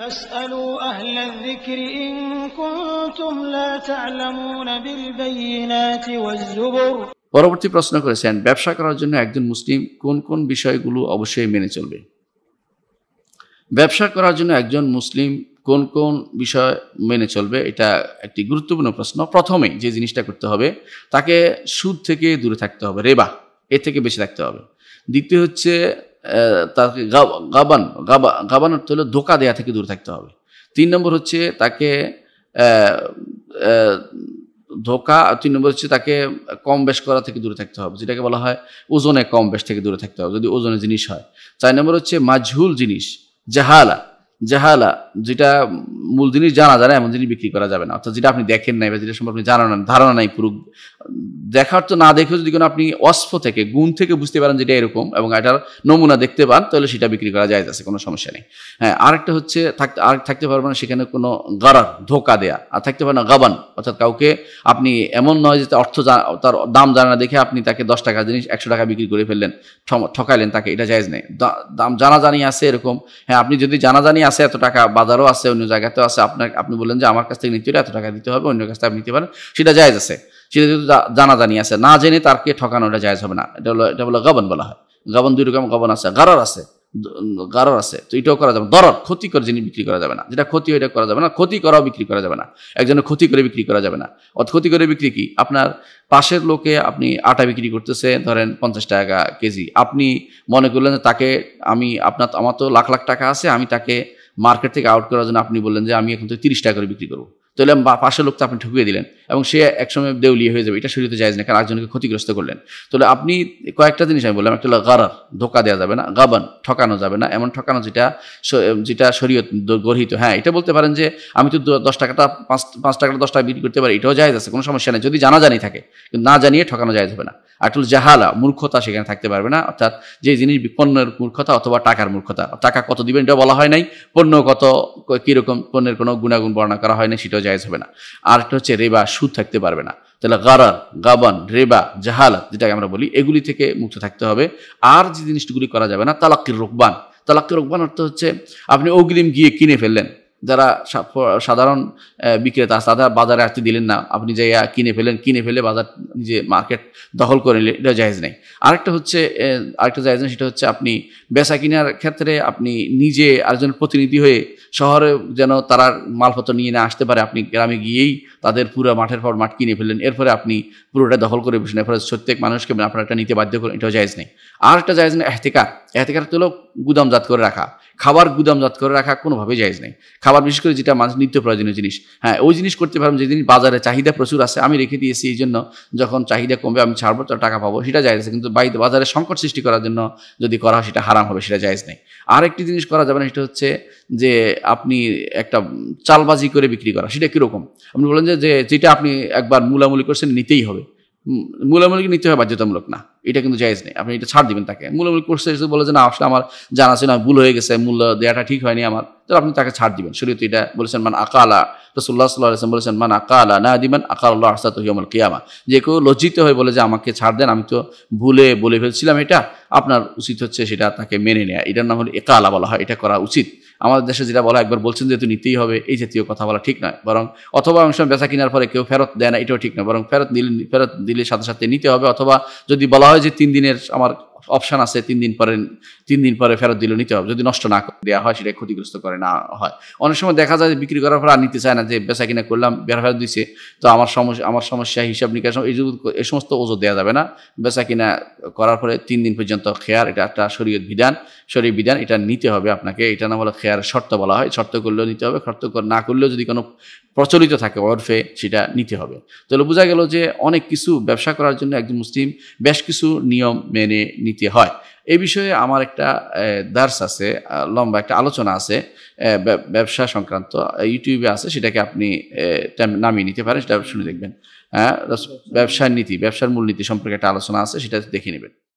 পরবর্তী প্রশ্ন করেছেন ব্যবসা করার জন্য একজন মুসলিম কোন কোন বিষয়গুলো অবশ্যই মেনে চলবে ব্যবসা করার জন্য একজন মুসলিম কোন কোন বিষয় মেনে চলবে এটা একটি গুরুত্বপূর্ণ প্রশ্ন প্রথমেই যে জিনিসটা করতে হবে তাকে সুদ থেকে দূরে থাকতে হবে রেবা এ থেকে বেঁচে থাকতে হবে দ্বিতীয় হচ্ছে তাকে গাবান গাবা গাবান অর্থ হলো ধোকা দেয়া থেকে দূরে থাকতে হবে তিন নম্বর হচ্ছে তাকে ধোকা তিন নম্বর হচ্ছে তাকে কম বেশ করা থেকে দূরে থাকতে হবে যেটাকে বলা হয় ওজনে কম বেশ থেকে দূরে থাকতে হবে যদি ওজনে জিনিস হয় চার নম্বর হচ্ছে মাঝহুল জিনিস জাহালা জাহালা যেটা মূল জিনিস জানা যায় না এমন জিনিস বিক্রি করা যাবে না অর্থাৎ যেটা আপনি দেখেন নাই বা যেটা সম্পর্কে জানা না ধারণা নাই পুরো দেখার তো না দেখেও যদি কোনো আপনি অস্ফ থেকে গুণ থেকে বুঝতে পারেন যেটা এরকম এবং এটার নমুনা দেখতে পান তাহলে সেটা বিক্রি করা যায় আছে কোনো সমস্যা নেই হ্যাঁ আরেকটা হচ্ছে থাকতে আর থাকতে পারবে না সেখানে কোনো গারার ধোকা দেয়া আর থাকতে পারে না গাবান অর্থাৎ কাউকে আপনি এমন নয় যে অর্থ তার দাম জানা দেখে আপনি তাকে দশ টাকা জিনিস একশো টাকা বিক্রি করে ফেললেন ঠকাইলেন তাকে এটা জায়জ নেই দাম জানা জানি আছে এরকম হ্যাঁ আপনি যদি জানা জানি আছে এত টাকা বাজার আদারও আছে অন্য জায়গাতেও আছে আপনার আপনি বললেন যে আমার কাছ থেকে নিতে হলে এত টাকা দিতে হবে অন্য কাছ থেকে আপনি নিতে পারেন সেটা জায়জ আছে সেটা যেহেতু জানাজানি আছে না জেনে তারকে ঠকানো এটা জায়জ হবে না এটা হলো এটা হলো গবন বলা হয় গবন দুই রকম গবন আছে গারর আছে গারর আছে তো এটাও করা যাবে দরদ ক্ষতি করে জিনিস বিক্রি করা যাবে না যেটা ক্ষতি এটা করা যাবে না ক্ষতি করাও বিক্রি করা যাবে না একজনের ক্ষতি করে বিক্রি করা যাবে না অত ক্ষতি করে বিক্রি কি আপনার পাশের লোকে আপনি আটা বিক্রি করতেছে ধরেন পঞ্চাশ টাকা কেজি আপনি মনে করলেন তাকে আমি আপনার আমার তো লাখ লাখ টাকা আছে আমি তাকে মার্কেট থেকে আউট করার জন্য আপনি বললেন যে আমি এখন থেকে তিরিশ টাকা করে বিক্রি করবো তাহলে পাশের লোকটা আপনি ঢুকিয়ে দিলেন এবং সে একসময় দেউলিয়ে হয়ে যাবে এটা শরীরে যায় না কারণ একজনকে ক্ষতিগ্রস্ত করলেন তাহলে আপনি কয়েকটা জিনিস আমি বললাম একটা গারার ধোকা দেওয়া যাবে না গাবান ঠকানো যাবে না এমন ঠকানো যেটা যেটা শরীয়ত গর্হিত হ্যাঁ এটা বলতে পারেন যে আমি তো দশ টাকাটা পাঁচ পাঁচ টাকাটা দশ টাকা বিক্রি করতে পারি এটাও যায় আছে কোনো সমস্যা নেই যদি জানা জানি থাকে কিন্তু না জানিয়ে ঠকানো যায় যাবে না আটল জাহালা মূর্খতা সেখানে থাকতে পারবে না অর্থাৎ যে জিনিস পণ্যের মূর্খতা অথবা টাকার মূর্খতা টাকা কত দিবেন এটা বলা হয় নাই পণ্য কত কীরকম পণ্যের কোনো গুণাগুণ বর্ণনা করা হয় না সেটাও জায়জ হবে না আরেকটা হচ্ছে রেবা সুদ থাকতে পারবে না তাহলে গারার গাবান রেবা জাহালাত যেটাকে আমরা বলি এগুলি থেকে মুক্ত থাকতে হবে আর যে জিনিসগুলি করা যাবে না তালাক্কির রোকবান তালাক্কির রোকবান অর্থ হচ্ছে আপনি অগ্রিম গিয়ে কিনে ফেললেন যারা সাধারণ বিক্রেতা তারা বাজারে আসতে দিলেন না আপনি যে কিনে ফেলেন কিনে ফেলে বাজার যে মার্কেট দখল করে নিলেন এটা জায়েজ নেই আরেকটা হচ্ছে আরেকটা জাহেজ নেই সেটা হচ্ছে আপনি বেচা কেনার ক্ষেত্রে আপনি নিজে আরেকজনের প্রতিনিধি হয়ে শহরে যেন তারা মালপত্র নিয়ে না আসতে পারে আপনি গ্রামে গিয়েই তাদের পুরো মাঠের পর মাঠ কিনে ফেলেন এরপরে আপনি পুরোটা দখল করে বসেন এরপরে প্রত্যেক মানুষকে আপনার একটা নিতে বাধ্য করেন এটাও জাহেজ নেই আর একটা নেই এহতিকার এহতেকার হলো গুদামজাত করে রাখা খাবার গুদামজাত করে রাখা কোনোভাবে জায়জ নেই খাবার বিশেষ করে যেটা মানুষ নিত্য প্রয়োজনীয় জিনিস হ্যাঁ ওই জিনিস করতে পারবেন যে জিনিস বাজারে চাহিদা প্রচুর আছে আমি রেখে দিয়েছি এই জন্য যখন চাহিদা কমবে আমি ছাড়বো তো টাকা পাবো সেটা জায়জ আছে কিন্তু বাড়িতে বাজারে সংকট সৃষ্টি করার জন্য যদি করা হয় সেটা হারাম হবে সেটা জায়জ নেই একটি জিনিস করা যাবে না সেটা হচ্ছে যে আপনি একটা চালবাজি করে বিক্রি করা সেটা কীরকম আপনি বলেন যে যেটা আপনি একবার মূলামূলি করছেন নিতেই হবে মূলামূলি নিতে হবে বাধ্যতামূলক না এটা কিন্তু জায়জ নেই আপনি এটা ছাড় দিবেন তাকে মূল করছে এসে বলে যে না আসলে আমার জানা না ভুল হয়ে গেছে মূল্য দেওয়াটা ঠিক হয়নি আমার তাহলে আপনি তাকে ছাড় দিবেন শরীয়ত এটা বলেছেন মান আকালা সুল্লাহ সাল্লাহ আসলাম বলেছেন মান আকালা না দিবেন আকাল আল্লাহ আসাদ হিয়মল কিয়ামা যে কেউ লজ্জিত হয়ে বলে যে আমাকে ছাড় দেন আমি তো ভুলে বলে ফেলছিলাম এটা আপনার উচিত হচ্ছে সেটা তাকে মেনে নেয়া এটার নাম হলো একালা বলা হয় এটা করা উচিত আমাদের দেশে যেটা বলা একবার বলছেন যেহেতু নিতেই হবে এই জাতীয় কথা বলা ঠিক নয় বরং অথবা অনেক সময় বেচা কেনার পরে কেউ ফেরত দেয় না এটাও ঠিক নয় বরং ফেরত দিলে ফেরত দিলে সাথে সাথে নিতে হবে অথবা যদি বলা হয় যে তিন দিনের আমার অপশান আছে তিন দিন পরে তিন দিন পরে ফেরত দিলে নিতে হবে যদি নষ্ট না দেওয়া হয় সেটা ক্ষতিগ্রস্ত করে না হয় অনেক সময় দেখা যায় বিক্রি করার পর আর নিতে চায় না যে বেচা কিনা করলাম বেড়া ফেরত দিছে তো আমার সমস্যা আমার সমস্যা হিসাব নিকাশ এই সমস্ত ওজন দেওয়া যাবে না বেচা কিনা করার পরে তিন দিন পর্যন্ত খেয়ার এটা একটা শরীয়ত বিধান শরীর বিধান এটা নিতে হবে আপনাকে এটা না বলে খেয়ার শর্ত বলা হয় শর্ত করলেও নিতে হবে শর্ত না করলেও যদি কোনো প্রচলিত থাকে অর্ফে সেটা নিতে হবে তাহলে বোঝা গেল যে অনেক কিছু ব্যবসা করার জন্য একজন মুসলিম বেশ কিছু নিয়ম মেনে নিতে দিতে হয় এ বিষয়ে আমার একটা দার্স আছে লম্বা একটা আলোচনা আছে ব্যবসা সংক্রান্ত ইউটিউবে আছে সেটাকে আপনি নামিয়ে নিতে পারেন সেটা শুনে দেখবেন হ্যাঁ ব্যবসার নীতি ব্যবসার মূলনীতি সম্পর্কে একটা আলোচনা আছে সেটা দেখে নেবেন